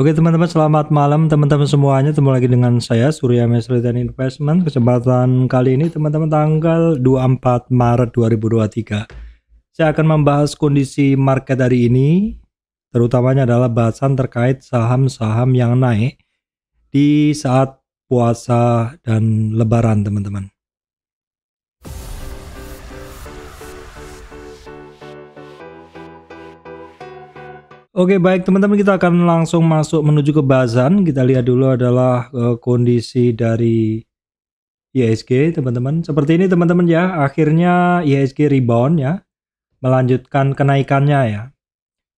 Oke teman-teman selamat malam teman-teman semuanya Temu lagi dengan saya Surya Mesritan Investment Kesempatan kali ini teman-teman tanggal 24 Maret 2023 Saya akan membahas kondisi market hari ini Terutamanya adalah bahasan terkait saham-saham yang naik Di saat puasa dan lebaran teman-teman Oke baik teman-teman kita akan langsung masuk menuju ke bazan. Kita lihat dulu adalah uh, kondisi dari ISG teman-teman. Seperti ini teman-teman ya. Akhirnya ISG rebound ya. Melanjutkan kenaikannya ya.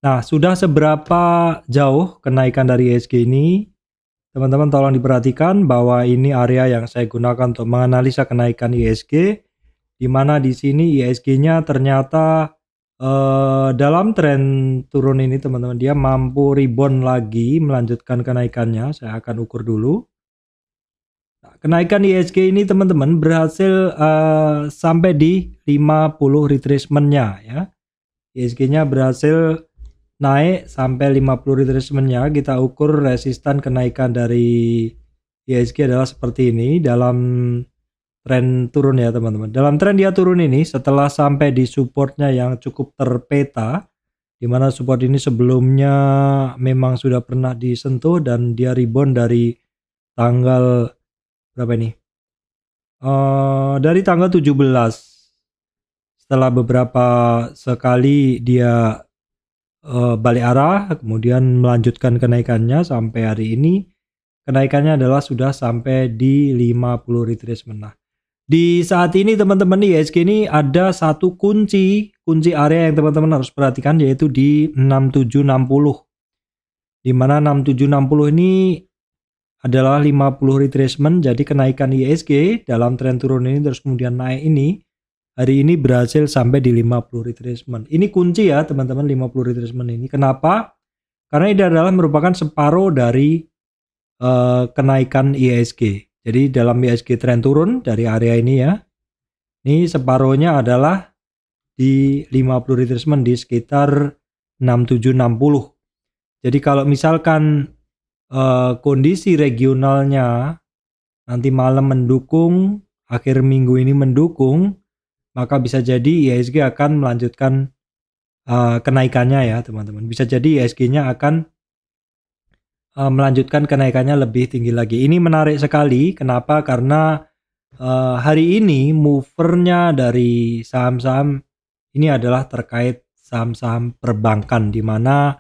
Nah sudah seberapa jauh kenaikan dari ISG ini? Teman-teman tolong diperhatikan bahwa ini area yang saya gunakan untuk menganalisa kenaikan ISG. Di mana di sini ISG-nya ternyata Eh, dalam tren turun ini teman-teman dia mampu rebound lagi melanjutkan kenaikannya. Saya akan ukur dulu. Nah, kenaikan ISG ini teman-teman berhasil uh, sampai di 50 retracementnya ya. ISG nya berhasil naik sampai 50 retracementnya. Kita ukur resistan kenaikan dari ISG adalah seperti ini dalam tren turun ya teman-teman. Dalam tren dia turun ini setelah sampai di supportnya yang cukup terpeta, di mana support ini sebelumnya memang sudah pernah disentuh dan dia rebound dari tanggal berapa ini? Uh, dari tanggal 17 setelah beberapa sekali dia uh, balik arah kemudian melanjutkan kenaikannya sampai hari ini kenaikannya adalah sudah sampai di 50 retracement. Nah, di saat ini teman-teman di ISG ini ada satu kunci, kunci area yang teman-teman harus perhatikan yaitu di 6760. Di mana 6760 ini adalah 50 retracement, jadi kenaikan ISG dalam tren turun ini terus kemudian naik ini hari ini berhasil sampai di 50 retracement. Ini kunci ya teman-teman 50 retracement ini. Kenapa? Karena ini adalah merupakan separuh dari uh, kenaikan ISG. Jadi dalam ISG tren turun dari area ini ya. Ini separohnya adalah di 50 retracement di sekitar 6760. Jadi kalau misalkan eh, kondisi regionalnya nanti malam mendukung, akhir minggu ini mendukung, maka bisa jadi ISG akan melanjutkan uh, kenaikannya ya teman-teman. Bisa jadi isg nya akan Eh, melanjutkan kenaikannya lebih tinggi lagi. Ini menarik sekali. Kenapa? Karena uh, hari ini movernya dari saham-saham ini adalah terkait saham-saham perbankan di mana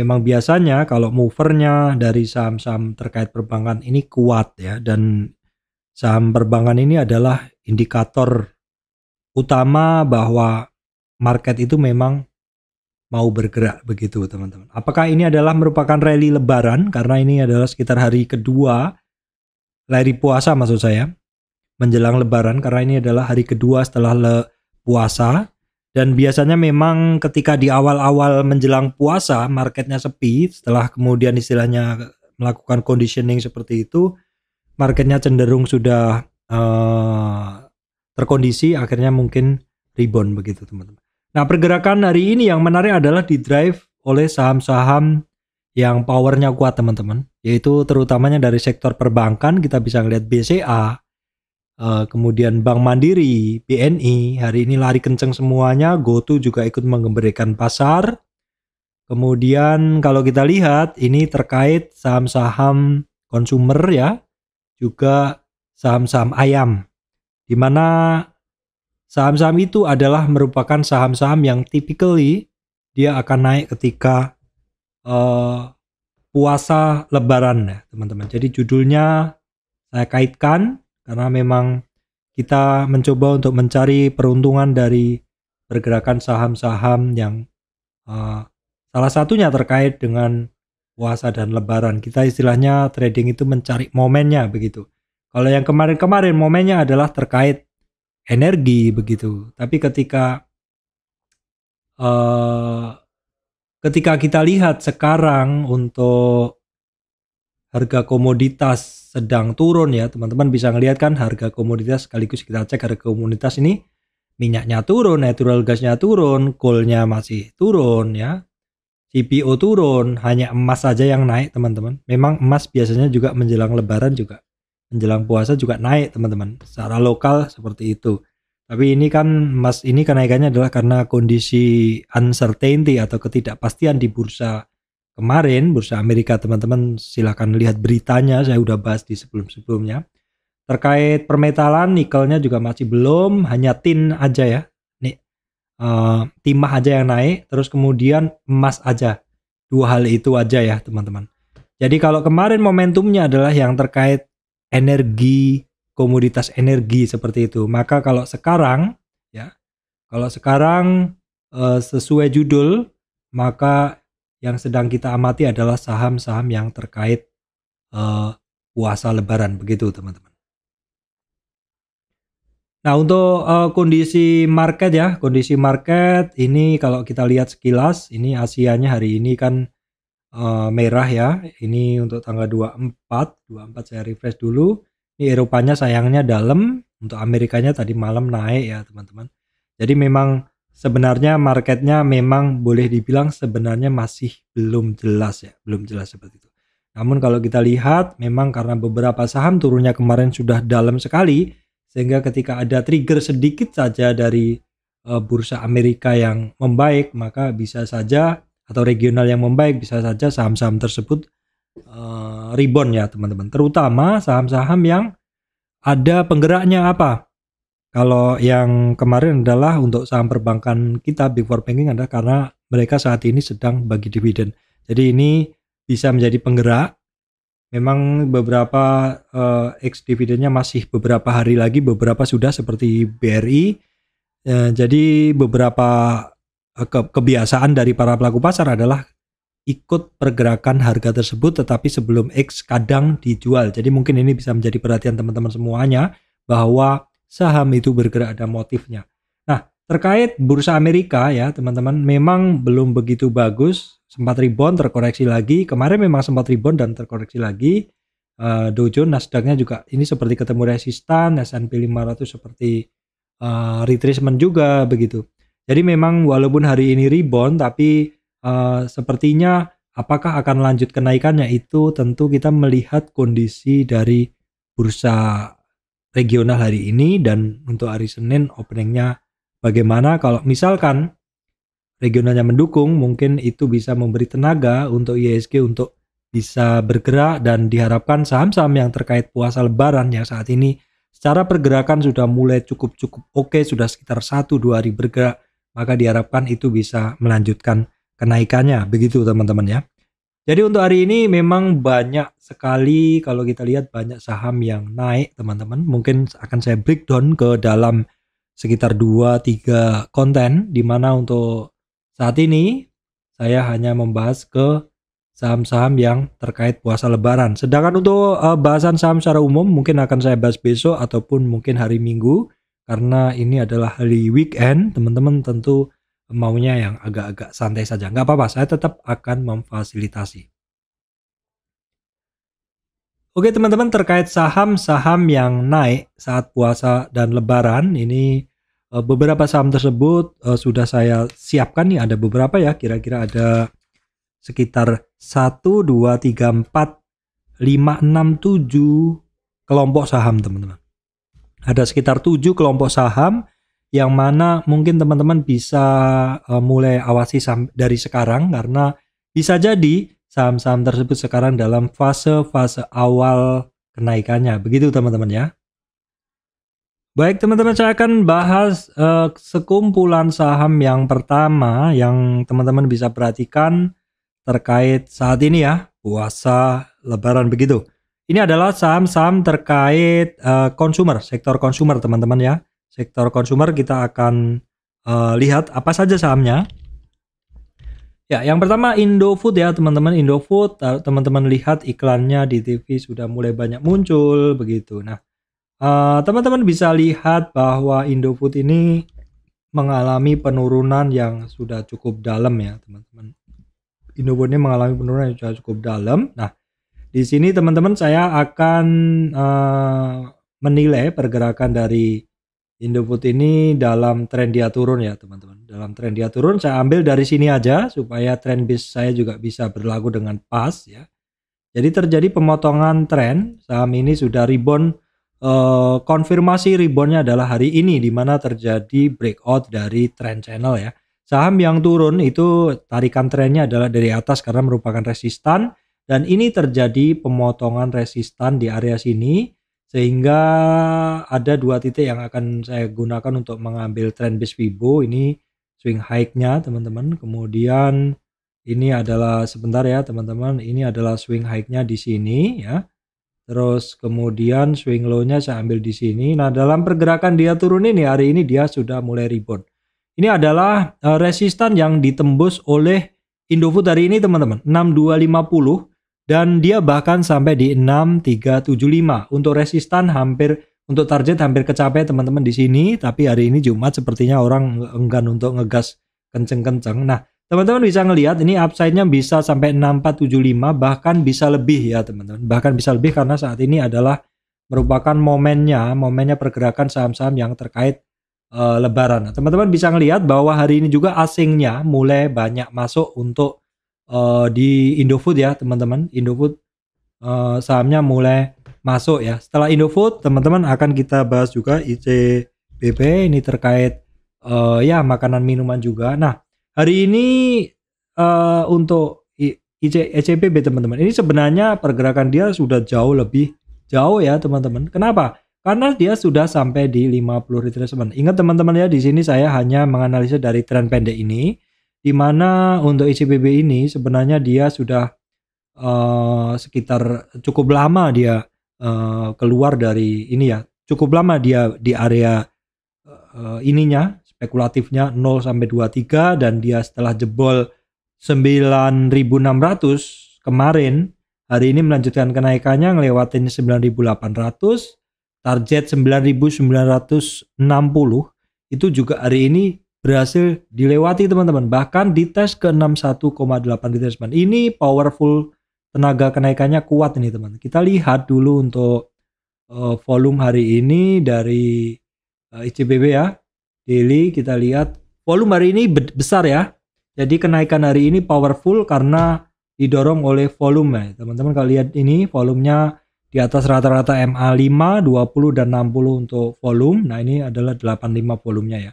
memang biasanya kalau movernya dari saham-saham terkait perbankan ini kuat ya dan saham perbankan ini adalah indikator utama bahwa market itu memang mau bergerak begitu teman-teman. Apakah ini adalah merupakan rally lebaran karena ini adalah sekitar hari kedua hari puasa maksud saya menjelang lebaran karena ini adalah hari kedua setelah le puasa dan biasanya memang ketika di awal-awal menjelang puasa marketnya sepi setelah kemudian istilahnya melakukan conditioning seperti itu marketnya cenderung sudah uh, terkondisi akhirnya mungkin rebound begitu teman-teman. Nah, pergerakan hari ini yang menarik adalah di drive oleh saham-saham yang powernya kuat teman-teman, yaitu terutamanya dari sektor perbankan kita bisa melihat BCA, eh, kemudian Bank Mandiri, BNI hari ini lari kenceng semuanya, GoTo juga ikut menggembirakan pasar. Kemudian kalau kita lihat ini terkait saham-saham konsumer ya, juga saham-saham ayam, di mana Saham-saham itu adalah merupakan saham-saham yang typically dia akan naik ketika uh, puasa lebaran ya teman-teman. Jadi judulnya saya kaitkan karena memang kita mencoba untuk mencari peruntungan dari pergerakan saham-saham yang uh, salah satunya terkait dengan puasa dan lebaran. Kita istilahnya trading itu mencari momennya begitu. Kalau yang kemarin-kemarin momennya adalah terkait energi begitu. Tapi ketika uh, ketika kita lihat sekarang untuk harga komoditas sedang turun ya teman-teman bisa ngelihat kan harga komoditas sekaligus kita cek harga komoditas ini minyaknya turun, natural gasnya turun, coalnya masih turun ya. CPO turun, hanya emas saja yang naik teman-teman. Memang emas biasanya juga menjelang lebaran juga menjelang puasa juga naik teman-teman secara lokal seperti itu tapi ini kan mas ini kenaikannya adalah karena kondisi uncertainty atau ketidakpastian di bursa kemarin bursa Amerika teman-teman silahkan lihat beritanya saya udah bahas di sebelum-sebelumnya terkait permetalan nikelnya juga masih belum hanya tin aja ya nih uh, timah aja yang naik terus kemudian emas aja dua hal itu aja ya teman-teman jadi kalau kemarin momentumnya adalah yang terkait energi, komoditas energi seperti itu. Maka kalau sekarang ya, kalau sekarang eh, sesuai judul, maka yang sedang kita amati adalah saham-saham yang terkait eh, puasa lebaran begitu, teman-teman. Nah, untuk uh, kondisi market ya, kondisi market ini kalau kita lihat sekilas, ini Asianya hari ini kan uh, merah ya. Ini untuk tanggal 24, 24 saya refresh dulu. Ini Eropanya sayangnya dalam, untuk Amerikanya tadi malam naik ya teman-teman. Jadi memang sebenarnya marketnya memang boleh dibilang sebenarnya masih belum jelas ya, belum jelas seperti itu. Namun kalau kita lihat memang karena beberapa saham turunnya kemarin sudah dalam sekali sehingga ketika ada trigger sedikit saja dari eh, bursa Amerika yang membaik maka bisa saja atau regional yang membaik bisa saja saham-saham tersebut uh, rebound ya teman-teman terutama saham-saham yang ada penggeraknya apa kalau yang kemarin adalah untuk saham perbankan kita Big Four Banking adalah karena mereka saat ini sedang bagi dividen jadi ini bisa menjadi penggerak memang beberapa uh, eh, ex dividennya masih beberapa hari lagi beberapa sudah seperti BRI uh, eh, jadi beberapa Eh, ke kebiasaan dari para pelaku pasar adalah ikut pergerakan harga tersebut tetapi sebelum X kadang dijual. Jadi mungkin ini bisa menjadi perhatian teman-teman semuanya bahwa saham itu bergerak ada motifnya. Nah, terkait bursa Amerika ya, teman-teman, memang belum begitu bagus, sempat rebound terkoreksi lagi. Kemarin memang sempat rebound dan terkoreksi lagi. Uh, Dow Jones, Nasdaq-nya juga ini seperti ketemu resistan, S&P 500 seperti uh, eh, retracement juga begitu. Jadi memang walaupun hari ini rebound tapi uh, sepertinya apakah akan lanjut kenaikannya itu tentu kita melihat kondisi dari bursa regional hari ini dan untuk hari Senin openingnya bagaimana kalau misalkan regionalnya mendukung mungkin itu bisa memberi tenaga untuk ISG untuk bisa bergerak dan diharapkan saham-saham yang terkait puasa lebaran yang saat ini secara pergerakan sudah mulai cukup-cukup oke sudah sekitar 1-2 hari bergerak maka diharapkan itu bisa melanjutkan kenaikannya. Begitu teman-teman ya. Jadi untuk hari ini memang banyak sekali kalau kita lihat banyak saham yang naik teman-teman. Mungkin akan saya breakdown ke dalam sekitar 2-3 konten di mana untuk saat ini saya hanya membahas ke saham-saham yang terkait puasa lebaran. Sedangkan untuk eh, bahasan saham secara umum mungkin akan saya bahas besok ataupun mungkin hari Minggu karena ini adalah hari weekend teman-teman tentu maunya yang agak-agak santai saja nggak apa-apa saya tetap akan memfasilitasi Oke teman-teman terkait saham-saham yang naik saat puasa dan lebaran ini eh, beberapa saham tersebut eh, sudah saya siapkan nih ada beberapa ya kira-kira ada sekitar 1 2 3 4 5 6 7 kelompok saham teman-teman ada sekitar tujuh kelompok saham yang mana mungkin teman-teman bisa uh, mulai awasi saham dari sekarang karena bisa jadi saham-saham tersebut sekarang dalam fase-fase awal kenaikannya. Begitu teman-teman ya. Baik teman-teman saya akan bahas uh, sekumpulan saham yang pertama yang teman-teman bisa perhatikan terkait saat ini ya, puasa lebaran begitu. Ini adalah saham-saham terkait uh, consumer, sektor consumer teman-teman ya. Sektor consumer kita akan uh, lihat apa saja sahamnya. Ya, yang pertama Indofood ya teman-teman Indofood, eh, teman-teman lihat iklannya di TV sudah mulai banyak muncul begitu. Nah, teman-teman uh, bisa lihat bahwa Indofood ini mengalami penurunan yang sudah cukup dalam ya teman-teman. Indofood ini mengalami penurunan yang sudah cukup dalam. Nah, di sini teman-teman saya akan uh, menilai pergerakan dari Indofood ini dalam tren dia turun ya teman-teman. Dalam tren dia turun saya ambil dari sini aja supaya tren bis saya juga bisa berlaku dengan pas ya. Jadi terjadi pemotongan tren saham ini sudah rebound uh, konfirmasi reboundnya adalah hari ini di mana terjadi breakout dari trend channel ya. Saham yang turun itu tarikan trennya adalah dari atas karena merupakan resistan dan ini terjadi pemotongan resistan di area sini sehingga ada dua titik yang akan saya gunakan untuk mengambil trend base Fibo ini swing high-nya teman-teman. Kemudian ini adalah sebentar ya teman-teman, ini adalah swing high-nya di sini ya. Terus kemudian swing low-nya saya ambil di sini. Nah, dalam pergerakan dia turun ini hari ini dia sudah mulai rebound. Ini adalah eh, resistan yang ditembus oleh Indofood hari ini teman-teman. 6250 dan dia bahkan sampai di 6375 untuk resistan hampir untuk target hampir kecapai teman-teman di sini, tapi hari ini Jumat sepertinya orang enggan untuk ngegas kenceng-kenceng. Nah, teman-teman bisa ngelihat ini upside-nya bisa sampai 6475 bahkan bisa lebih ya, teman-teman. Bahkan bisa lebih karena saat ini adalah merupakan momennya, momennya pergerakan saham-saham yang terkait uh, lebaran. Nah, teman-teman bisa ngelihat bahwa hari ini juga asingnya mulai banyak masuk untuk Eh, di Indofood ya teman-teman. Indofood uh, sahamnya mulai masuk ya. Setelah Indofood teman-teman akan kita bahas juga ICBP ini terkait uh, ya makanan minuman juga. Nah hari ini uh, untuk IC, ICBP teman-teman ini sebenarnya pergerakan dia sudah jauh lebih jauh ya teman-teman. Kenapa? Karena dia sudah sampai di 50 retracement. Ingat teman-teman ya di sini saya hanya menganalisa dari tren pendek ini di mana untuk ICBB ini sebenarnya dia sudah uh, sekitar cukup lama dia uh, keluar dari ini ya cukup lama dia di area uh, ininya spekulatifnya 0 sampai 23 dan dia setelah jebol 9600 kemarin hari ini melanjutkan kenaikannya ngelewatin 9800 target 9960 itu juga hari ini berhasil dilewati teman-teman. Bahkan di tes ke 61,8 teman. ini powerful tenaga kenaikannya kuat ini teman. Kita lihat dulu untuk uh, volume hari ini dari uh, eh, ICBB ya. Daily kita lihat volume hari ini besar ya. Jadi kenaikan hari ini powerful karena didorong oleh volume ya. Teman-teman kalau lihat ini volumenya di atas rata-rata MA5, 20 dan 60 untuk volume. Nah, ini adalah 85 volumenya ya.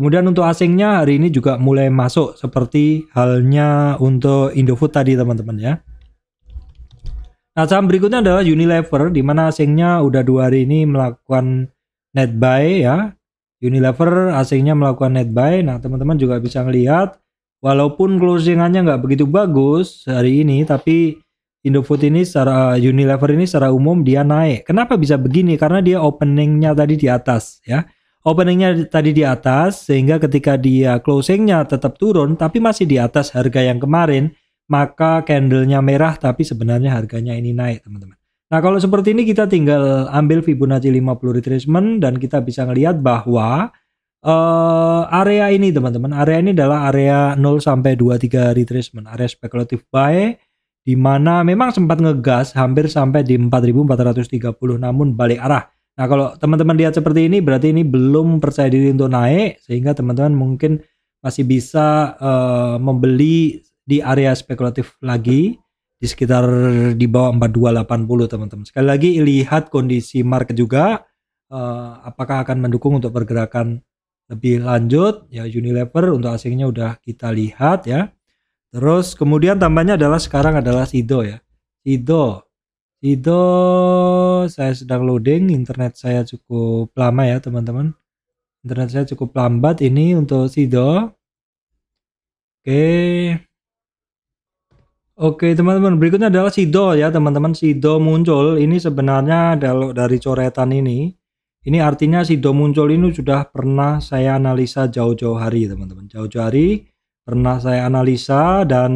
Kemudian untuk asingnya hari ini juga mulai masuk seperti halnya untuk Indofood tadi teman-teman ya. Nah saham berikutnya adalah Unilever di mana asingnya udah dua hari ini melakukan net buy ya. Unilever asingnya melakukan net buy. Nah teman-teman juga bisa melihat walaupun closingannya nggak begitu bagus hari ini tapi Indofood ini secara Unilever ini secara umum dia naik. Kenapa bisa begini? Karena dia openingnya tadi di atas ya Openingnya tadi di atas, sehingga ketika dia closingnya tetap turun, tapi masih di atas harga yang kemarin, maka candlenya merah, tapi sebenarnya harganya ini naik, teman-teman. Nah, kalau seperti ini kita tinggal ambil Fibonacci 50 retracement dan kita bisa melihat bahwa uh, area ini teman-teman, area ini adalah area 0 sampai 23 retracement, area speculative buy di mana memang sempat ngegas hampir sampai di 4430 namun balik arah. Nah, kalau teman-teman lihat seperti ini berarti ini belum percaya diri untuk naik sehingga teman-teman mungkin masih bisa uh, membeli di area spekulatif lagi di sekitar di bawah 4280 teman-teman. Sekali lagi lihat kondisi market juga uh, apakah akan mendukung untuk pergerakan lebih lanjut ya Unilever untuk asingnya udah kita lihat ya. Terus kemudian tambahnya adalah sekarang adalah Sido ya. Sido itu saya sedang loading, internet saya cukup lama ya teman-teman. Internet saya cukup lambat ini untuk Sido. Oke. Oke teman-teman, berikutnya adalah Sido ya teman-teman. Sido muncul, ini sebenarnya dari coretan ini. Ini artinya Sido muncul ini sudah pernah saya analisa jauh-jauh hari, teman-teman. Jauh-jauh hari pernah saya analisa dan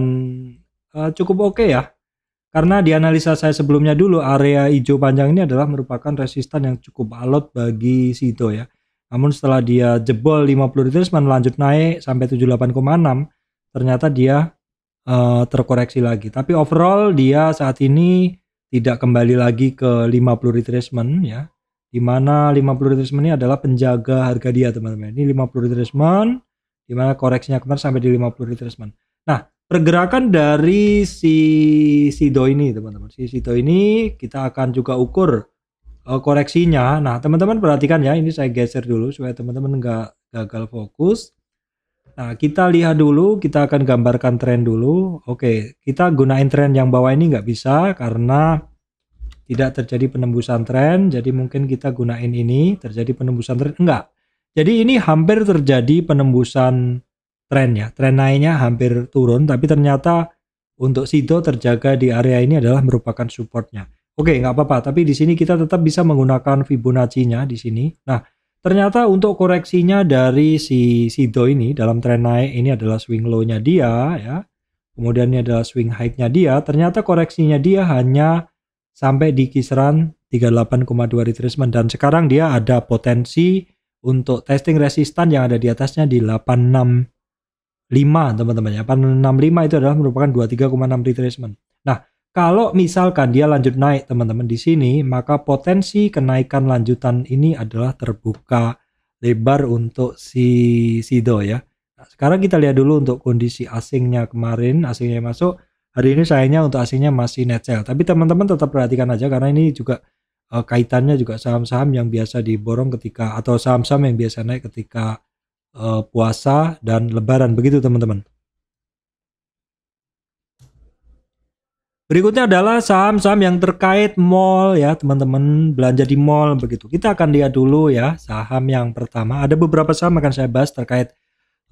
uh, cukup oke okay ya. Karena di analisa saya sebelumnya dulu area hijau panjang ini adalah merupakan resistan yang cukup alot bagi Sido ya. Namun setelah dia jebol 50 retracement lanjut naik sampai 78,6 ternyata dia uh, terkoreksi lagi. Tapi overall dia saat ini tidak kembali lagi ke 50 retracement ya. Di mana 50 retracement ini adalah penjaga harga dia teman-teman. Ini 50 retracement di mana koreksinya kemarin sampai di 50 retracement pergerakan dari si Sido ini teman-teman. Si Sido ini kita akan juga ukur uh, koreksinya. Nah teman-teman perhatikan ya ini saya geser dulu supaya teman-teman nggak gagal fokus. Nah kita lihat dulu kita akan gambarkan tren dulu. Oke kita gunain tren yang bawah ini nggak bisa karena tidak terjadi penembusan tren. Jadi mungkin kita gunain ini terjadi penembusan tren enggak. Jadi ini hampir terjadi penembusan tren ya. Tren naiknya hampir turun, tapi ternyata untuk Sido terjaga di area ini adalah merupakan supportnya. Oke, nggak apa-apa. Tapi di sini kita tetap bisa menggunakan Fibonacci-nya di sini. Nah, ternyata untuk koreksinya dari si Sido ini dalam tren naik ini adalah swing low-nya dia ya. Kemudian ini adalah swing high-nya dia. Ternyata koreksinya dia hanya sampai di kisaran 38,2 retracement dan sekarang dia ada potensi untuk testing resistan yang ada di atasnya di 86 5 teman-teman ya. 6,5 itu adalah merupakan 23,6 retracement. Nah, kalau misalkan dia lanjut naik teman-teman di sini, maka potensi kenaikan lanjutan ini adalah terbuka lebar untuk si Sido ya. Nah, sekarang kita lihat dulu untuk kondisi asingnya kemarin, asingnya yang masuk. Hari ini sayangnya untuk asingnya masih net sell. Tapi teman-teman tetap perhatikan aja karena ini juga eh, kaitannya juga saham-saham yang biasa diborong ketika atau saham-saham yang biasa naik ketika Eh, puasa dan lebaran begitu teman-teman. Berikutnya adalah saham-saham yang terkait mall ya teman-teman belanja di mall begitu. Kita akan lihat dulu ya saham yang pertama. Ada beberapa saham akan saya bahas terkait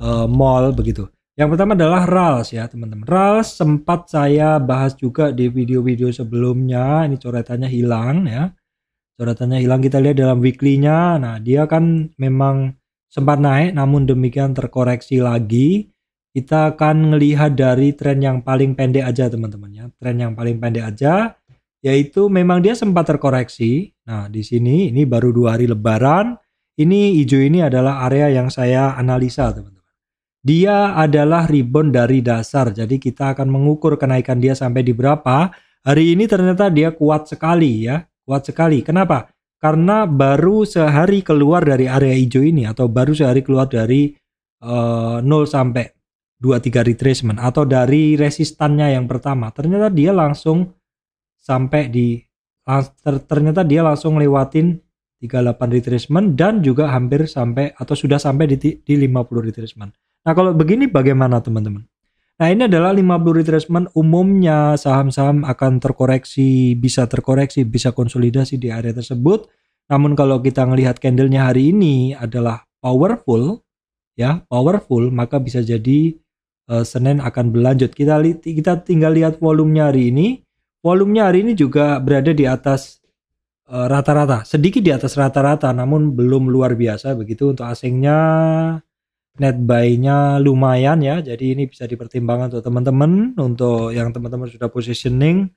uh, mall begitu. Yang pertama adalah RALS ya teman-teman. RALS sempat saya bahas juga di video-video sebelumnya. Ini coretannya hilang ya. Coretannya hilang kita lihat dalam weekly-nya. Nah dia kan memang sempat naik namun demikian terkoreksi lagi. Kita akan melihat dari tren yang paling pendek aja teman-teman ya. Tren yang paling pendek aja yaitu memang dia sempat terkoreksi. Nah, di sini ini baru dua hari lebaran. Ini hijau ini adalah area yang saya analisa teman-teman. Dia adalah rebound dari dasar. Jadi kita akan mengukur kenaikan dia sampai di berapa. Hari ini ternyata dia kuat sekali ya. Kuat sekali. Kenapa? karena baru sehari keluar dari area hijau ini atau baru sehari keluar dari uh, eh, 0 sampai 23 retracement atau dari resistannya yang pertama ternyata dia langsung sampai di ternyata dia langsung lewatin 38 retracement dan juga hampir sampai atau sudah sampai di, di 50 retracement nah kalau begini bagaimana teman-teman Nah ini adalah 50 retracement umumnya saham-saham akan terkoreksi, bisa terkoreksi, bisa konsolidasi di area tersebut. Namun kalau kita melihat candlenya hari ini adalah powerful, ya powerful, maka bisa jadi uh, Senin akan berlanjut. Kita kita tinggal lihat volumenya hari ini. Volumenya hari ini juga berada di atas eh, rata-rata, uh, sedikit di atas rata-rata, namun belum luar biasa begitu untuk asingnya net buy-nya lumayan ya. Jadi ini bisa dipertimbangkan untuk teman-teman untuk yang teman-teman sudah positioning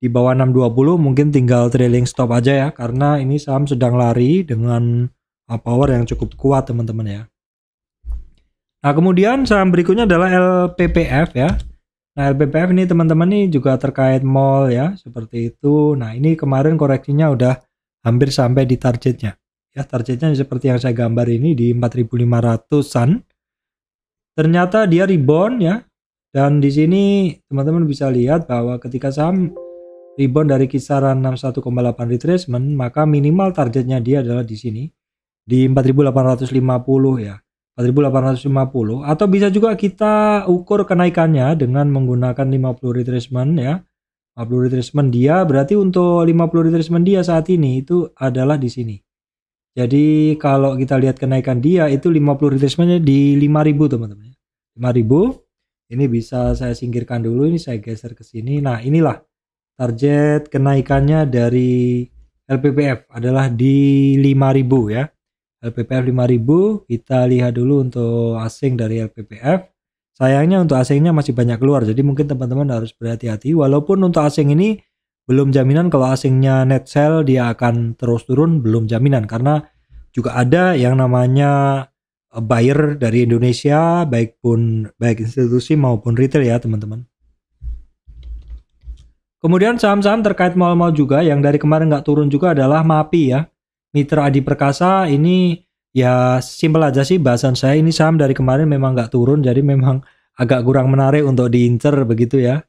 di bawah 620 mungkin tinggal trailing stop aja ya karena ini saham sedang lari dengan power yang cukup kuat teman-teman ya. Nah, kemudian saham berikutnya adalah LPPF ya. Nah, LPPF ini teman-teman ini juga terkait mall ya, seperti itu. Nah, ini kemarin koreksinya udah hampir sampai di targetnya ya targetnya seperti yang saya gambar ini di 4500-an ternyata dia rebound ya dan di sini teman-teman bisa lihat bahwa ketika saham rebound dari kisaran 61,8 retracement maka minimal targetnya dia adalah di sini di 4850 ya 4850 atau bisa juga kita ukur kenaikannya dengan menggunakan 50 retracement ya 50 retracement dia berarti untuk 50 retracement dia saat ini itu adalah di sini jadi kalau kita lihat kenaikan dia itu 50 retracementnya di 5000 teman-teman. 5000. Ini bisa saya singkirkan dulu, ini saya geser ke sini. Nah, inilah target kenaikannya dari LPPF adalah di 5000 ya. LPPF 5000 kita lihat dulu untuk asing dari LPPF. Sayangnya untuk asingnya masih banyak keluar. Jadi mungkin teman-teman harus berhati-hati walaupun untuk asing ini belum jaminan kalau asingnya net sell dia akan terus turun belum jaminan karena juga ada yang namanya e, buyer dari Indonesia baik pun baik institusi maupun retail ya teman-teman. Kemudian saham-saham terkait mal-mal juga yang dari kemarin nggak turun juga adalah MAPI ya. Mitra Adi Perkasa ini ya simpel aja sih bahasan saya ini saham dari kemarin memang nggak turun jadi memang agak kurang menarik untuk diincer begitu ya.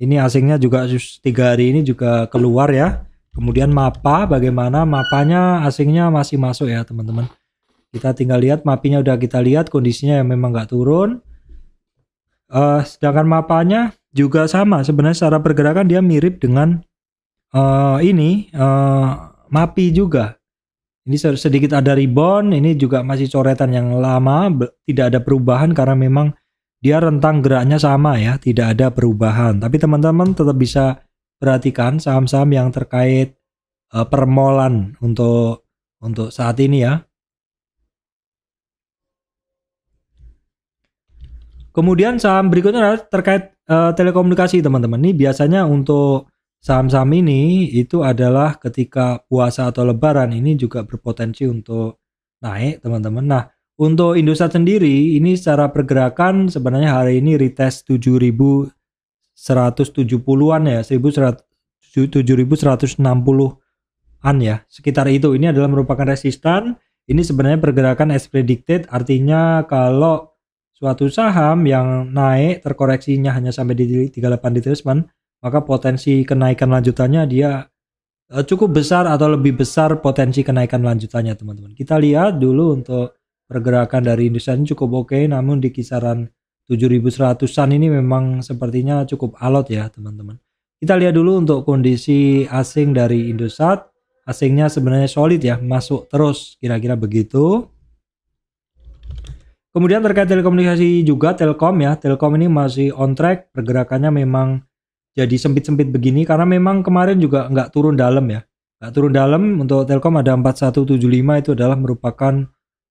Ini asingnya juga tiga hari ini juga keluar ya. Kemudian mapa, bagaimana mapanya asingnya masih masuk ya teman-teman. Kita tinggal lihat mapinya udah kita lihat kondisinya yang memang nggak turun. Uh, sedangkan mapanya juga sama sebenarnya secara pergerakan dia mirip dengan uh, ini uh, mapi juga. Ini sedikit ada ribbon. ini juga masih coretan yang lama, tidak ada perubahan karena memang dia rentang geraknya sama ya, tidak ada perubahan. Tapi teman-teman tetap bisa perhatikan saham-saham yang terkait uh, permolan untuk untuk saat ini ya. Kemudian saham berikutnya terkait uh, telekomunikasi teman-teman. Ini biasanya untuk saham-saham ini itu adalah ketika puasa atau lebaran ini juga berpotensi untuk naik teman-teman. Nah, untuk Indosat sendiri, ini secara pergerakan sebenarnya hari ini retest 7.170-an ya, 7.160-an ya, sekitar itu. Ini adalah merupakan resistan. Ini sebenarnya pergerakan as predicted, artinya kalau suatu saham yang naik terkoreksinya hanya sampai di 38 retracement, maka potensi kenaikan lanjutannya dia eh, cukup besar atau lebih besar potensi kenaikan lanjutannya teman-teman. Kita lihat dulu untuk pergerakan dari Indosat cukup oke okay, namun di kisaran 7100-an ini memang sepertinya cukup alot ya teman-teman. Kita lihat dulu untuk kondisi asing dari Indosat. Asingnya sebenarnya solid ya, masuk terus kira-kira begitu. Kemudian terkait telekomunikasi juga Telkom ya. Telkom ini masih on track, pergerakannya memang jadi sempit-sempit begini karena memang kemarin juga nggak turun dalam ya. Nggak turun dalam untuk Telkom ada 4175 itu adalah merupakan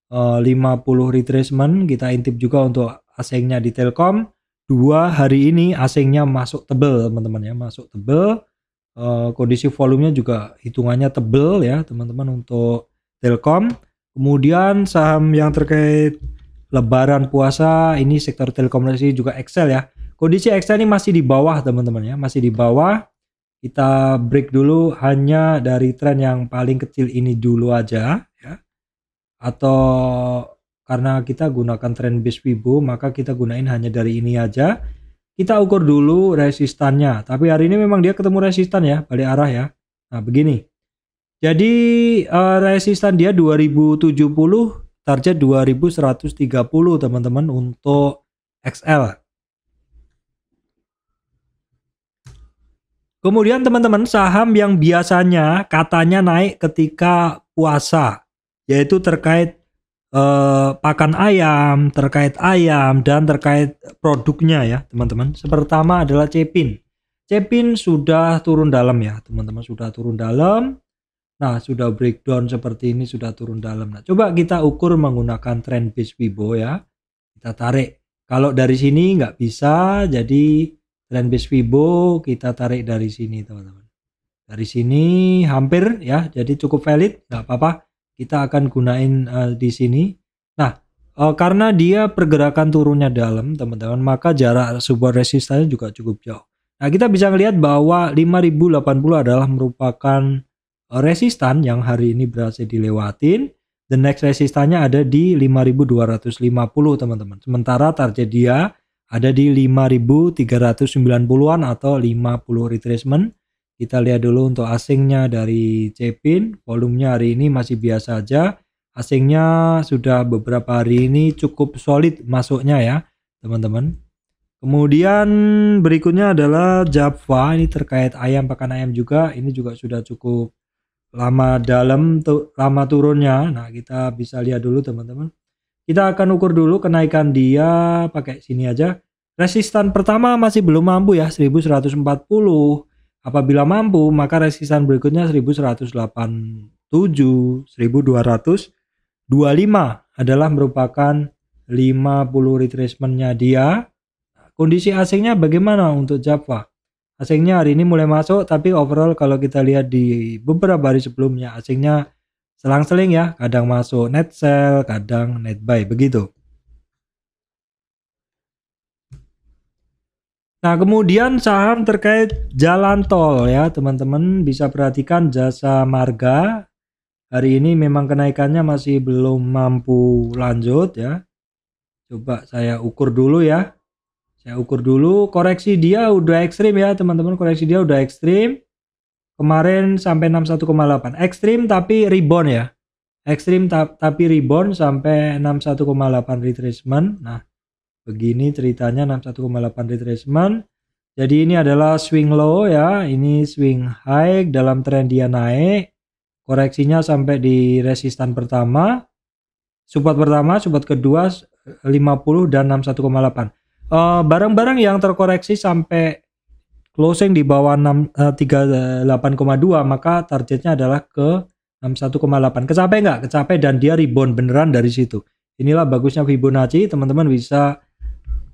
Eh, lima 50 retracement kita intip juga untuk asingnya di Telkom dua hari ini asingnya masuk tebel teman-teman ya masuk tebel eh, kondisi volumenya juga hitungannya tebel ya teman-teman untuk Telkom kemudian saham yang terkait Lebaran puasa ini sektor telekomunikasi juga Excel ya kondisi Excel ini masih di bawah teman-teman ya masih di bawah kita break dulu hanya dari tren yang paling kecil ini dulu aja atau karena kita gunakan trend base Fibo maka kita gunain hanya dari ini aja kita ukur dulu resistannya tapi hari ini memang dia ketemu resistan ya balik arah ya nah begini jadi uh, resistan dia 2070 target 2130 teman-teman untuk XL Kemudian teman-teman saham yang biasanya katanya naik ketika puasa yaitu terkait eh, pakan ayam, terkait ayam dan terkait produknya ya, teman-teman. Pertama adalah cepin. Cepin sudah turun dalam ya, teman-teman sudah turun dalam. Nah, sudah breakdown seperti ini sudah turun dalam. Nah, coba kita ukur menggunakan trend base Wibo ya. Kita tarik. Kalau dari sini nggak bisa, jadi trend base Wibo kita tarik dari sini, teman-teman. Dari sini hampir ya, jadi cukup valid, nggak apa-apa kita akan gunain uh, di sini. Nah, uh, karena dia pergerakan turunnya dalam, teman-teman, maka jarak sebuah resistannya juga cukup jauh. Nah, kita bisa melihat bahwa 5080 adalah merupakan eh, resistan yang hari ini berhasil dilewatin. The next resistannya ada di 5250 teman-teman. Sementara target dia ada di 5390-an atau 50 retracement. Kita lihat dulu untuk asingnya dari Cepin, volumenya hari ini masih biasa aja. Asingnya sudah beberapa hari ini cukup solid masuknya ya, teman-teman. Kemudian berikutnya adalah Java, ini terkait ayam pakan ayam juga, ini juga sudah cukup lama dalam lama turunnya. Nah, kita bisa lihat dulu teman-teman. Kita akan ukur dulu kenaikan dia pakai sini aja. Resistan pertama masih belum mampu ya 1140 Apabila mampu, maka resistan berikutnya 1187, 1225 adalah merupakan 50 retracementnya dia. Nah, kondisi asingnya bagaimana untuk Java? Asingnya hari ini mulai masuk, tapi overall kalau kita lihat di beberapa hari sebelumnya asingnya selang-seling ya, kadang masuk net sell, kadang net buy begitu. Nah, kemudian saham terkait jalan tol ya, teman-teman bisa perhatikan jasa marga. Hari ini memang kenaikannya masih belum mampu lanjut ya. Coba saya ukur dulu ya. Saya ukur dulu, koreksi dia udah ekstrim ya, teman-teman. Koreksi dia udah ekstrim. Kemarin sampai 61,8. Ekstrim tapi rebound ya. Ekstrim tapi rebound sampai 61,8 retracement. Nah, Begini ceritanya 61,8 retracement. Jadi ini adalah swing low ya, ini swing high dalam trend dia naik. Koreksinya sampai di resistan pertama, support pertama, support kedua 50 dan 61,8. Uh, eh, barang-barang yang terkoreksi sampai closing di bawah 638,2 38,2 eh, maka targetnya adalah ke 61,8 kecapai nggak kecapai dan dia rebound beneran dari situ inilah bagusnya Fibonacci teman-teman bisa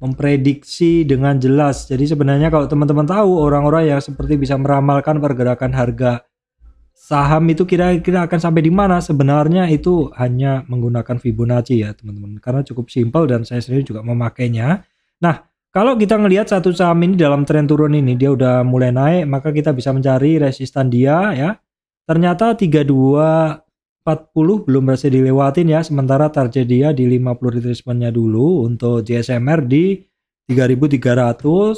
memprediksi dengan jelas. Jadi sebenarnya kalau teman-teman tahu orang-orang yang seperti bisa meramalkan pergerakan harga saham itu kira-kira akan sampai di mana sebenarnya itu hanya menggunakan Fibonacci ya teman-teman karena cukup simpel dan saya sendiri juga memakainya. Nah kalau kita ngelihat satu saham ini dalam tren turun ini dia udah mulai naik maka kita bisa mencari resistan dia ya. Ternyata 32 40 belum berhasil dilewatin ya, sementara target dia ya di 50 retracementnya dulu untuk JSMR di 3300.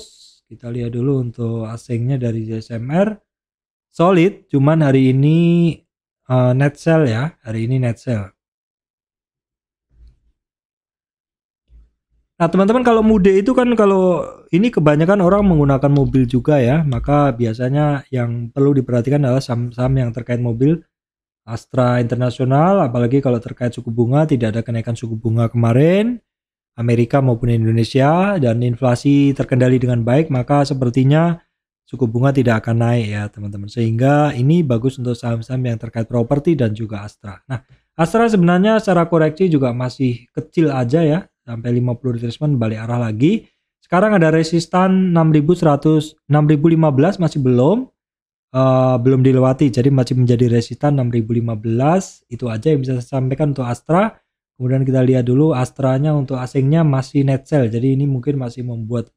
Kita lihat dulu untuk asingnya dari JSMR. Solid, cuman hari ini uh, net sell ya, hari ini net sell. Nah teman-teman kalau mude itu kan kalau ini kebanyakan orang menggunakan mobil juga ya, maka biasanya yang perlu diperhatikan adalah saham-saham yang terkait mobil Astra Internasional, apalagi kalau terkait suku bunga tidak ada kenaikan suku bunga kemarin, Amerika maupun Indonesia dan inflasi terkendali dengan baik, maka sepertinya suku bunga tidak akan naik ya teman-teman. Sehingga ini bagus untuk saham-saham yang terkait properti dan juga Astra. Nah, Astra sebenarnya secara koreksi juga masih kecil aja ya, sampai 50 retracement balik arah lagi. Sekarang ada resistan 6100 6015 masih belum, uh, belum dilewati jadi masih menjadi resistan 6015 itu aja yang bisa saya sampaikan untuk Astra kemudian kita lihat dulu Astra nya untuk asingnya masih net sell jadi ini mungkin masih membuat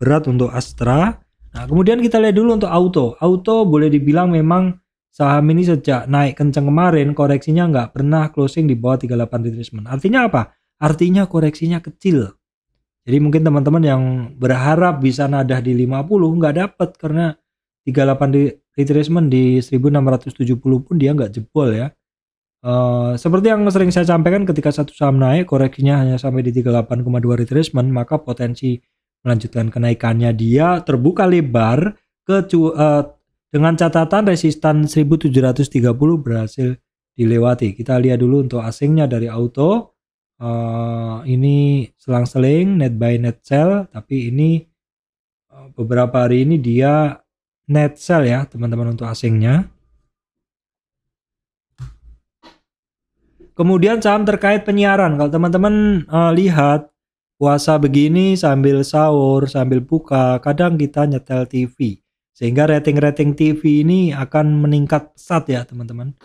berat untuk Astra nah kemudian kita lihat dulu untuk auto auto boleh dibilang memang saham ini sejak naik kenceng kemarin koreksinya nggak pernah closing di bawah 38 retracement artinya apa artinya koreksinya kecil jadi mungkin teman-teman yang berharap bisa nadah di 50 nggak dapat karena 38 retracement di 1670 pun dia nggak jebol ya. Uh, seperti yang sering saya sampaikan ketika satu saham naik koreksinya hanya sampai di 38,2 retracement maka potensi melanjutkan kenaikannya dia terbuka lebar ke uh, dengan catatan resistan 1730 berhasil dilewati. Kita lihat dulu untuk asingnya dari auto uh, ini selang-seling net buy net sell tapi ini uh, beberapa hari ini dia net sell ya teman-teman untuk asingnya. Kemudian saham terkait penyiaran. Kalau teman-teman uh, lihat puasa begini sambil sahur, sambil buka, kadang kita nyetel TV. Sehingga rating-rating TV ini akan meningkat pesat ya teman-teman.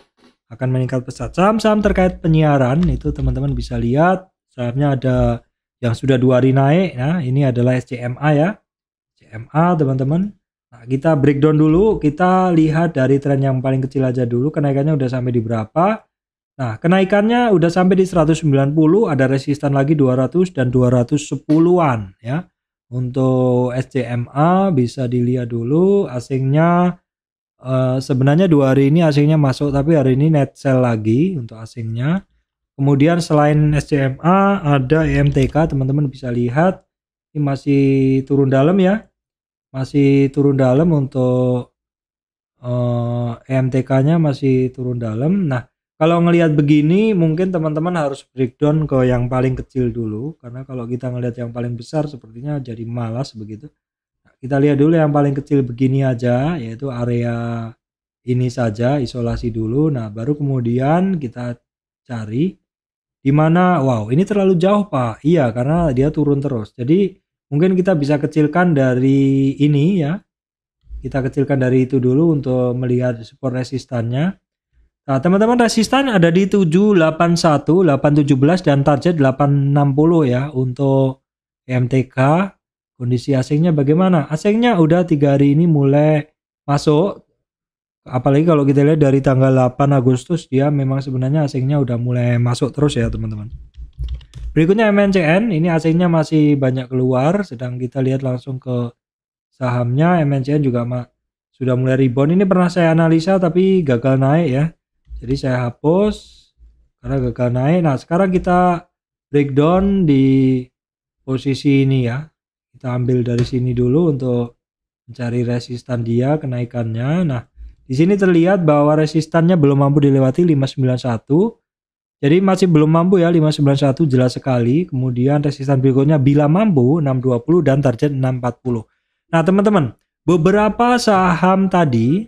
Akan meningkat pesat. Saham-saham terkait penyiaran itu teman-teman bisa lihat. Sahamnya ada yang sudah dua hari naik. ya ini adalah SCMA ya. CMA teman-teman. Nah, kita breakdown dulu, kita lihat dari tren yang paling kecil aja dulu, kenaikannya udah sampai di berapa. Nah, kenaikannya udah sampai di 190, ada resistan lagi 200 dan 210-an ya. Untuk SCMA bisa dilihat dulu asingnya uh, sebenarnya dua hari ini asingnya masuk tapi hari ini net sell lagi untuk asingnya. Kemudian selain SCMA ada EMTK, teman-teman bisa lihat ini masih turun dalam ya masih turun dalam untuk uh, eh, EMTK-nya masih turun dalam. Nah, kalau ngelihat begini mungkin teman-teman harus breakdown ke yang paling kecil dulu karena kalau kita ngelihat yang paling besar sepertinya jadi malas begitu. Nah, kita lihat dulu yang paling kecil begini aja yaitu area ini saja isolasi dulu. Nah, baru kemudian kita cari di mana wow, ini terlalu jauh, Pak. Iya, karena dia turun terus. Jadi Mungkin kita bisa kecilkan dari ini ya. Kita kecilkan dari itu dulu untuk melihat support resistannya. Nah, teman-teman resistan ada di 781, 817 dan target 860 ya untuk MTK. Kondisi asingnya bagaimana? Asingnya udah tiga hari ini mulai masuk. Apalagi kalau kita lihat dari tanggal 8 Agustus dia memang sebenarnya asingnya udah mulai masuk terus ya teman-teman. Berikutnya MNCN, ini asingnya masih banyak keluar, sedang kita lihat langsung ke sahamnya. MNCN juga sudah mulai rebound. Ini pernah saya analisa tapi gagal naik ya. Jadi saya hapus karena gagal naik. Nah sekarang kita breakdown di posisi ini ya. Kita ambil dari sini dulu untuk mencari resistan dia kenaikannya. Nah di sini terlihat bahwa resistannya belum mampu dilewati 591 jadi masih belum mampu ya 591 jelas sekali. Kemudian resistan berikutnya bila mampu 620 dan target 640. Nah teman-teman beberapa saham tadi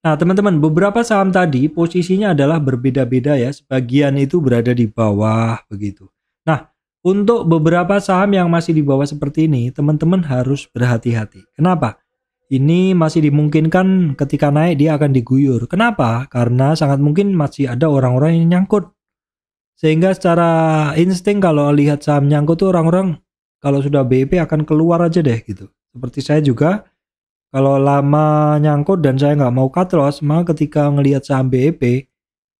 Nah teman-teman beberapa saham tadi posisinya adalah berbeda-beda ya. Sebagian itu berada di bawah begitu. Nah untuk beberapa saham yang masih di bawah seperti ini teman-teman harus berhati-hati. Kenapa? ini masih dimungkinkan ketika naik dia akan diguyur. Kenapa? Karena sangat mungkin masih ada orang-orang yang nyangkut. Sehingga secara insting kalau lihat saham nyangkut tuh orang-orang kalau sudah BEP akan keluar aja deh gitu. Seperti saya juga kalau lama nyangkut dan saya nggak mau cut loss, maka ketika ngelihat saham BEP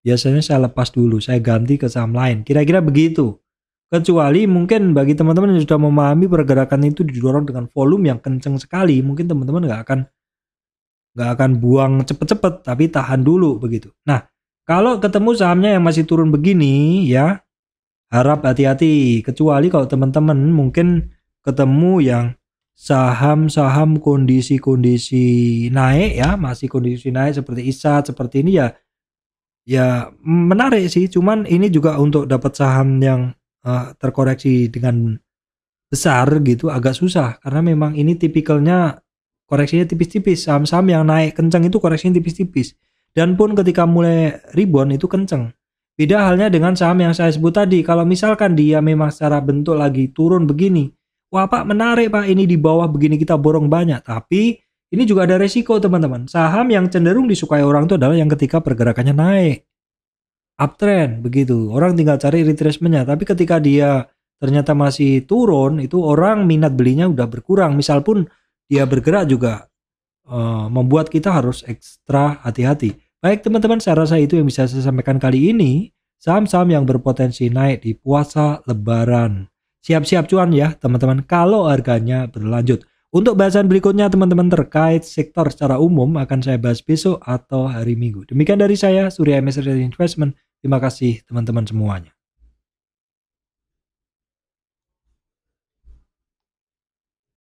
biasanya saya lepas dulu, saya ganti ke saham lain. Kira-kira begitu. Kecuali mungkin bagi teman-teman yang sudah memahami pergerakan itu didorong dengan volume yang kenceng sekali, mungkin teman-teman nggak akan nggak akan buang cepet-cepet, tapi tahan dulu begitu. Nah, kalau ketemu sahamnya yang masih turun begini, ya harap hati-hati. Kecuali kalau teman-teman mungkin ketemu yang saham-saham kondisi-kondisi naik ya, masih kondisi naik seperti ISA seperti ini ya, ya menarik sih. Cuman ini juga untuk dapat saham yang uh, terkoreksi dengan besar gitu agak susah karena memang ini tipikalnya koreksinya tipis-tipis saham-saham yang naik kenceng itu koreksinya tipis-tipis dan pun ketika mulai rebound itu kenceng beda halnya dengan saham yang saya sebut tadi kalau misalkan dia memang secara bentuk lagi turun begini wah pak menarik pak ini di bawah begini kita borong banyak tapi ini juga ada resiko teman-teman saham yang cenderung disukai orang itu adalah yang ketika pergerakannya naik uptrend begitu. Orang tinggal cari retracementnya. Tapi ketika dia ternyata masih turun, itu orang minat belinya udah berkurang. Misal pun dia bergerak juga uh, membuat kita harus ekstra hati-hati. Baik teman-teman, saya rasa itu yang bisa saya sampaikan kali ini. Saham-saham yang berpotensi naik di puasa lebaran. Siap-siap cuan ya teman-teman kalau harganya berlanjut. Untuk bahasan berikutnya teman-teman terkait sektor secara umum akan saya bahas besok atau hari Minggu. Demikian dari saya Surya MSR Investment. Terima kasih teman-teman semuanya.